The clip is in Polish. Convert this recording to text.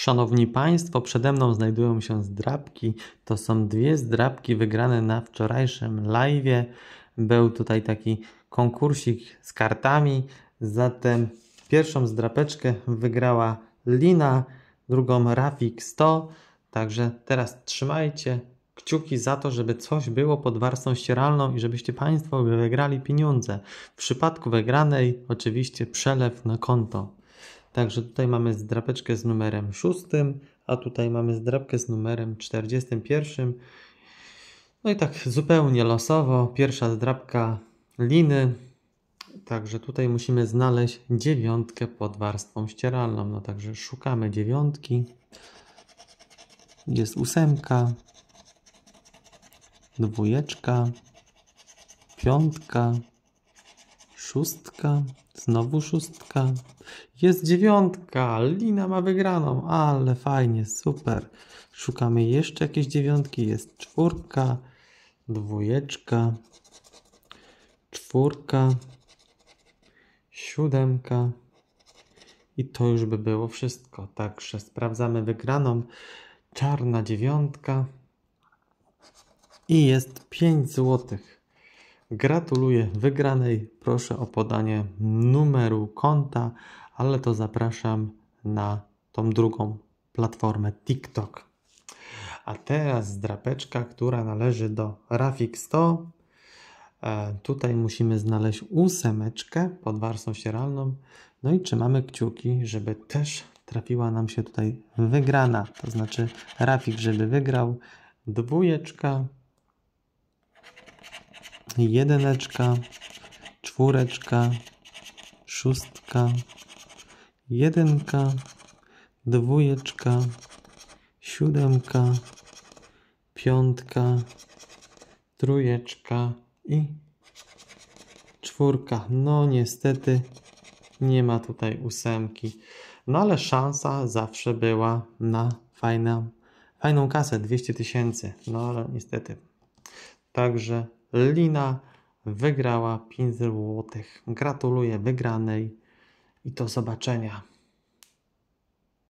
Szanowni Państwo, przede mną znajdują się zdrabki. To są dwie zdrabki wygrane na wczorajszym live. Był tutaj taki konkursik z kartami. Zatem pierwszą zdrapeczkę wygrała Lina, drugą Rafik 100. Także teraz trzymajcie kciuki za to, żeby coś było pod warstwą ścieralną i żebyście Państwo wygrali pieniądze. W przypadku wygranej oczywiście przelew na konto. Także tutaj mamy zdrapeczkę z numerem 6, a tutaj mamy zdrapkę z numerem 41. No i tak zupełnie losowo, pierwsza zdrapka liny, Także tutaj musimy znaleźć dziewiątkę pod warstwą ścieralną. No także szukamy dziewiątki. Jest ósemka, dwójeczka, piątka, Szóstka, znowu szóstka. Jest dziewiątka, Lina ma wygraną, ale fajnie, super. Szukamy jeszcze jakieś dziewiątki, jest czwórka, dwójeczka, czwórka, siódemka. I to już by było wszystko. Także sprawdzamy wygraną. Czarna dziewiątka. I jest 5 złotych. Gratuluję wygranej. Proszę o podanie numeru konta, ale to zapraszam na tą drugą platformę TikTok. A teraz drapeczka, która należy do Rafik 100. E, tutaj musimy znaleźć ósemeczkę pod warstwą sieralną. No i trzymamy kciuki, żeby też trafiła nam się tutaj wygrana, to znaczy Rafik, żeby wygrał. Dwójeczka, jedyneczka, czwóreczka, szóstka, jedynka, dwójeczka, siódemka, piątka, trójeczka i czwórka. No niestety nie ma tutaj ósemki. No ale szansa zawsze była na fajną, fajną kasę, 200 tysięcy. No ale niestety. Także Lina wygrała 5 złotych. Gratuluję wygranej i do zobaczenia.